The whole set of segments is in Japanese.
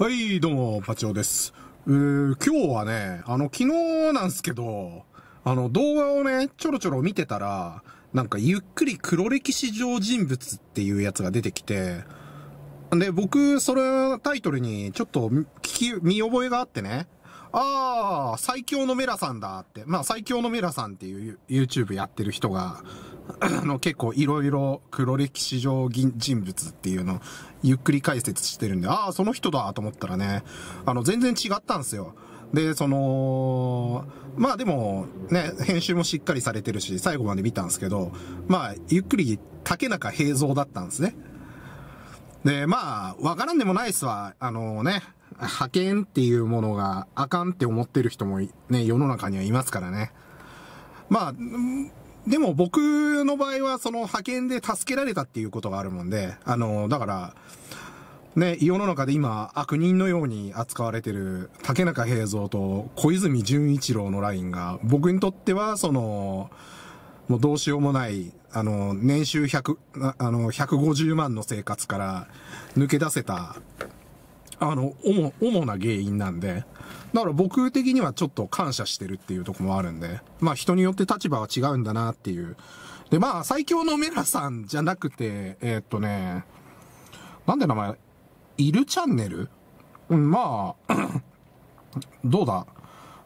はい、どうも、パチオです。えー、今日はね、あの、昨日なんですけど、あの、動画をね、ちょろちょろ見てたら、なんか、ゆっくり黒歴史上人物っていうやつが出てきて、で、僕、それ、タイトルに、ちょっと、聞き、見覚えがあってね、あー、最強のメラさんだって、まあ、最強のメラさんっていう YouTube やってる人が、あの、結構いろいろ黒歴史上人物っていうのをゆっくり解説してるんで、ああ、その人だと思ったらね、あの、全然違ったんですよ。で、その、まあでも、ね、編集もしっかりされてるし、最後まで見たんですけど、まあ、ゆっくり竹中平蔵だったんですね。で、まあ、わからんでもないっすわ。あのね、派遣っていうものがあかんって思ってる人もね、世の中にはいますからね。まあ、でも僕の場合は、その派遣で助けられたっていうことがあるもんで、あの、だから、ね、世の中で今、悪人のように扱われてる竹中平蔵と小泉純一郎のラインが、僕にとっては、その、もうどうしようもない、あの、年収100、あの、150万の生活から抜け出せたあの、主、主な原因なんで、だから僕的にはちょっと感謝してるっていうとこもあるんで、まあ人によって立場は違うんだなっていう。で、まあ最強のメラさんじゃなくて、えー、っとね、なんで名前、いるチャンネルうん、まあ、どうだ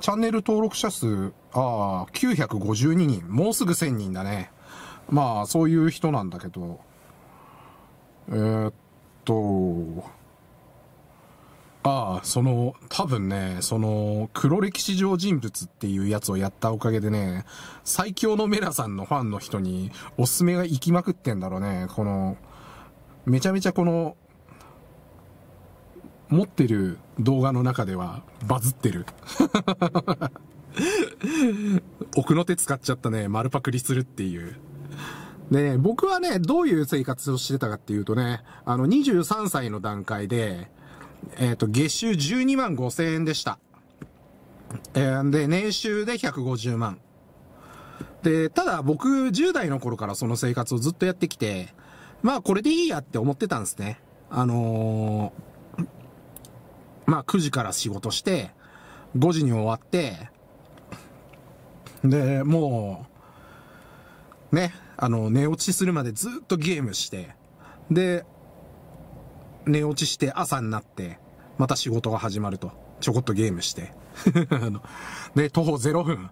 チャンネル登録者数、ああ、952人。もうすぐ1000人だね。まあ、そういう人なんだけど。えー、っと、ああ、その、多分ね、その、黒歴史上人物っていうやつをやったおかげでね、最強のメラさんのファンの人に、おすすめが行きまくってんだろうね。この、めちゃめちゃこの、持ってる動画の中では、バズってる。奥の手使っちゃったね、丸パクリするっていう。でね、僕はね、どういう生活をしてたかっていうとね、あの、23歳の段階で、えっ、ー、と、月収12万5千円でした。えー、で、年収で150万。で、ただ僕10代の頃からその生活をずっとやってきて、まあこれでいいやって思ってたんですね。あのー、まあ9時から仕事して、5時に終わって、で、もう、ね、あの、寝落ちするまでずっとゲームして、で、寝落ちして朝になって、また仕事が始まると。ちょこっとゲームして。で、徒歩0分。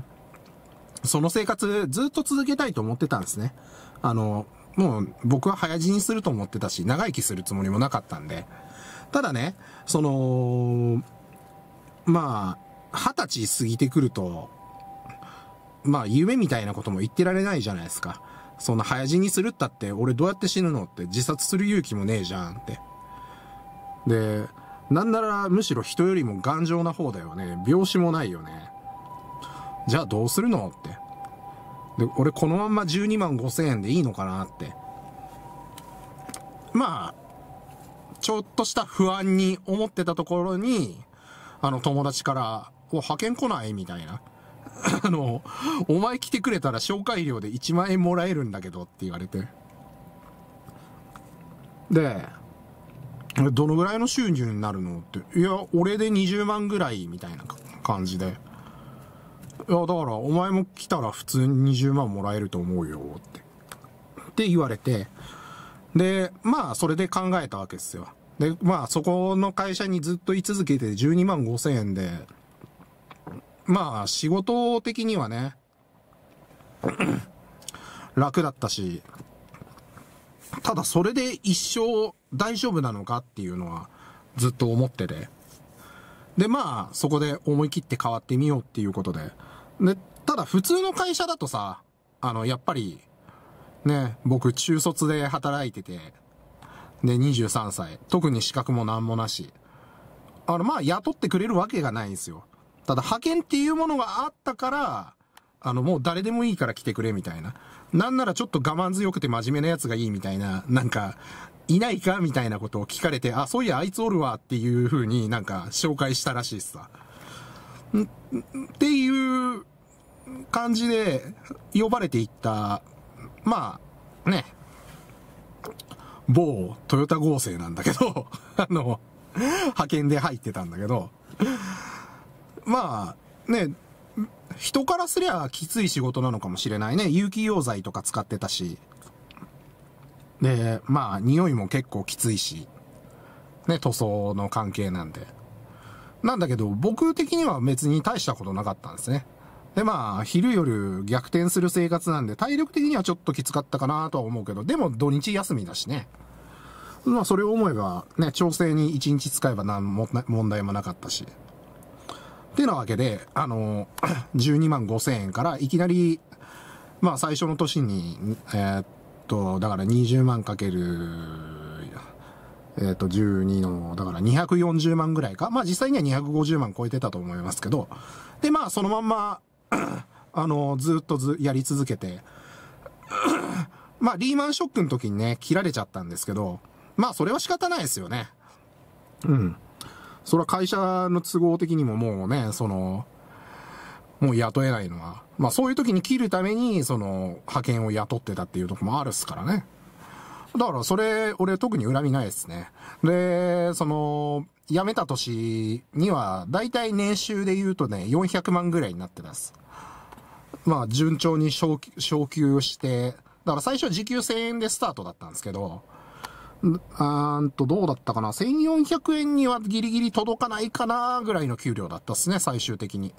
その生活ずっと続けたいと思ってたんですね。あの、もう僕は早死にすると思ってたし、長生きするつもりもなかったんで。ただね、その、まあ、二十歳過ぎてくると、まあ夢みたいなことも言ってられないじゃないですか。そんな早死にするったって、俺どうやって死ぬのって自殺する勇気もねえじゃんって。で、なんならむしろ人よりも頑丈な方だよね。病死もないよね。じゃあどうするのって。で、俺このまんま12万5千円でいいのかなって。まあ、ちょっとした不安に思ってたところに、あの友達から、お、派遣来ないみたいな。あの、お前来てくれたら紹介料で1万円もらえるんだけどって言われて。で、どのぐらいの収入になるのって。いや、俺で20万ぐらいみたいな感じで。いや、だからお前も来たら普通に20万もらえると思うよって。って言われて。で、まあ、それで考えたわけですよ。で、まあ、そこの会社にずっと居続けて12万5千円で、まあ、仕事的にはね、楽だったし、ただそれで一生大丈夫なのかっていうのはずっと思ってて。で、まあ、そこで思い切って変わってみようっていうことで。で、ただ普通の会社だとさ、あの、やっぱり、ね、僕中卒で働いてて、で、23歳。特に資格も何もなし。あの、まあ、雇ってくれるわけがないんですよ。ただ派遣っていうものがあったから、あの、もう誰でもいいから来てくれみたいな。なんならちょっと我慢強くて真面目なやつがいいみたいな、なんか、いないかみたいなことを聞かれて、あ、そういやあいつおるわっていう風になんか紹介したらしいっすさ。んっていう感じで呼ばれていった、まあ、ね、某トヨタ合成なんだけど、あの、派遣で入ってたんだけど、まあ、ね、人からすりゃきつい仕事なのかもしれないね。有機溶剤とか使ってたし。で、まあ、匂いも結構きついし。ね、塗装の関係なんで。なんだけど、僕的には別に大したことなかったんですね。で、まあ、昼夜逆転する生活なんで、体力的にはちょっときつかったかなとは思うけど、でも土日休みだしね。まあ、それを思えば、ね、調整に1日使えば何も問題もなかったし。ってなわけで、あの、12 万5千円からいきなり、まあ最初の年に、えー、っと、だから20万かける、えー、っと、12の、だから240万ぐらいか。まあ実際には250万超えてたと思いますけど。で、まあそのまんま、あの、ずっとず、やり続けて。まあリーマンショックの時にね、切られちゃったんですけど、まあそれは仕方ないですよね。うん。それは会社の都合的にももうね、その、もう雇えないのは、まあそういう時に切るために、その、派遣を雇ってたっていうとこもあるっすからね。だからそれ、俺特に恨みないですね。で、その、辞めた年には、だいたい年収で言うとね、400万ぐらいになってます。まあ順調に昇給して、だから最初は時給1000円でスタートだったんですけど、うんと、どうだったかな。1400円にはギリギリ届かないかな、ぐらいの給料だったっすね、最終的に。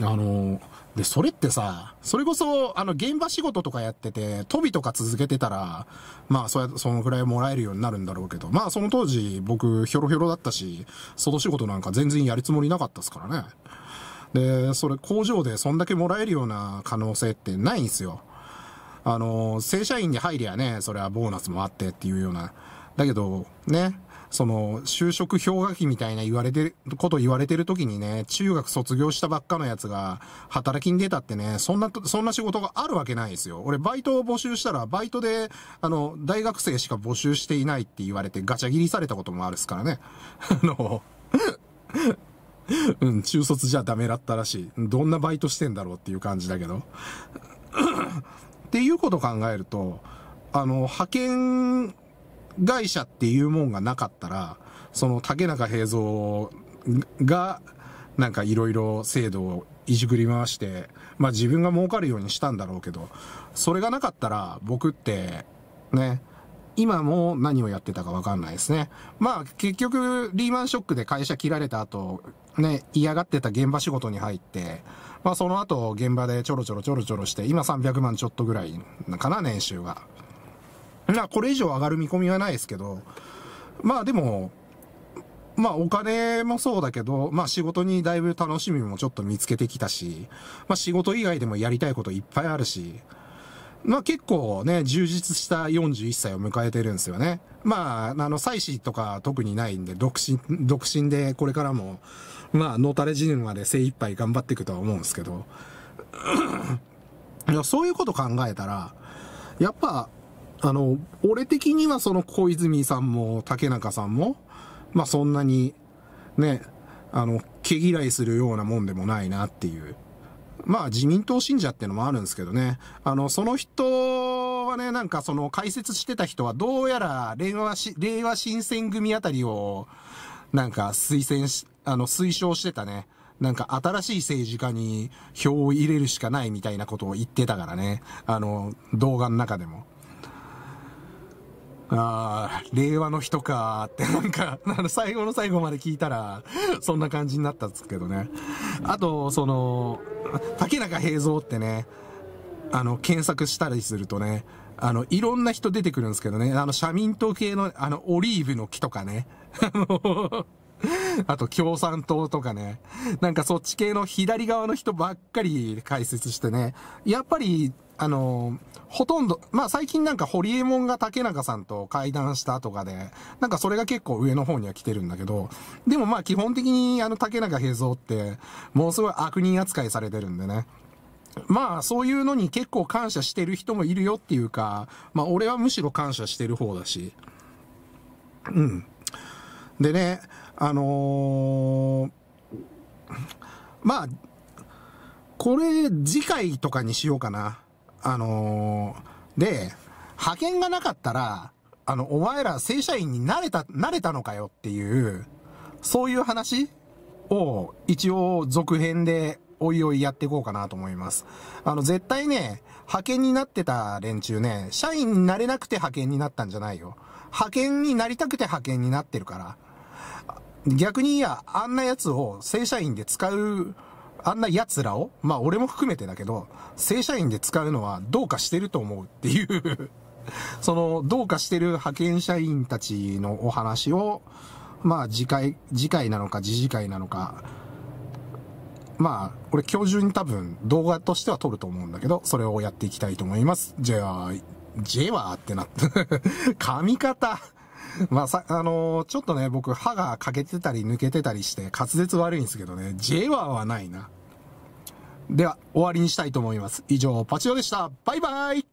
あの、で、それってさ、それこそ、あの、現場仕事とかやってて、飛びとか続けてたら、まあ、そや、そのぐらいもらえるようになるんだろうけど、まあ、その当時、僕、ひょろひょろだったし、外仕事なんか全然やるつもりなかったっすからね。で、それ、工場でそんだけもらえるような可能性ってないんすよ。あの、正社員に入りゃね、それはボーナスもあってっていうような。だけど、ね、その、就職氷河期みたいな言われてる、こと言われてる時にね、中学卒業したばっかのやつが、働きに出たってね、そんな、そんな仕事があるわけないですよ。俺、バイトを募集したら、バイトで、あの、大学生しか募集していないって言われて、ガチャ切りされたこともあるっすからね。あの、うん、中卒じゃダメだったらしい。どんなバイトしてんだろうっていう感じだけど。っていうことを考えると、あの、派遣会社っていうもんがなかったら、その竹中平蔵が、なんかいろいろ制度をいじくり回して、まあ自分が儲かるようにしたんだろうけど、それがなかったら僕って、ね、今も何をやってたかわかんないですね。まあ結局リーマンショックで会社切られた後、ね、嫌がってた現場仕事に入って、まあその後現場でちょろちょろちょろちょろして、今300万ちょっとぐらいかな、年収が。なこれ以上上がる見込みはないですけど、まあでも、まあお金もそうだけど、まあ仕事にだいぶ楽しみもちょっと見つけてきたし、まあ仕事以外でもやりたいこといっぱいあるし、まあ結構ね、充実した41歳を迎えてるんですよね。まあ、あの、妻子とか特にないんで、独身、独身でこれからもまあ、のたれ死ぬまで精一杯頑張っていくとは思うんですけど、いやそういうこと考えたら、やっぱ、あの、俺的にはその小泉さんも竹中さんも、まあそんなに、ね、あの、毛嫌いするようなもんでもないなっていう。まあ自民党信者ってのもあるんですけどね。あの、その人はね、なんかその解説してた人はどうやら令和し、令和新選組あたりを、なんか推薦し、あの、推奨してたね。なんか新しい政治家に票を入れるしかないみたいなことを言ってたからね。あの、動画の中でも。ああ、令和の人かーってなんか、あの最後の最後まで聞いたら、そんな感じになったんですけどね。あと、その、竹中平蔵ってね、あの、検索したりするとね、あの、いろんな人出てくるんですけどね、あの、社民党系の、あの、オリーブの木とかね、あの あと共産党とかね。なんかそっち系の左側の人ばっかり解説してね。やっぱり、あの、ほとんど、まあ最近なんかホリエモンが竹中さんと会談したとかで、なんかそれが結構上の方には来てるんだけど、でもまあ基本的にあの竹中平蔵って、ものすごい悪人扱いされてるんでね。まあそういうのに結構感謝してる人もいるよっていうか、まあ俺はむしろ感謝してる方だし。うん。でね、あのー、まあ、これ次回とかにしようかな。あのー、で、派遣がなかったら、あの、お前ら正社員になれた、なれたのかよっていう、そういう話を一応続編でおいおいやっていこうかなと思います。あの、絶対ね、派遣になってた連中ね、社員になれなくて派遣になったんじゃないよ。派遣になりたくて派遣になってるから。逆にいや、あんなやつを正社員で使う、あんな奴らを、まあ俺も含めてだけど、正社員で使うのはどうかしてると思うっていう その、どうかしてる派遣社員たちのお話を、まあ次回、次回なのか次次回なのか、まあ、俺今日中に多分動画としては撮ると思うんだけど、それをやっていきたいと思います。じゃあ、ジェワーってなって。髪型 まあ、さ、あのー、ちょっとね、僕、歯が欠けてたり抜けてたりして、滑舌悪いんですけどね、J 1はないな。では、終わりにしたいと思います。以上、パチオでした。バイバイ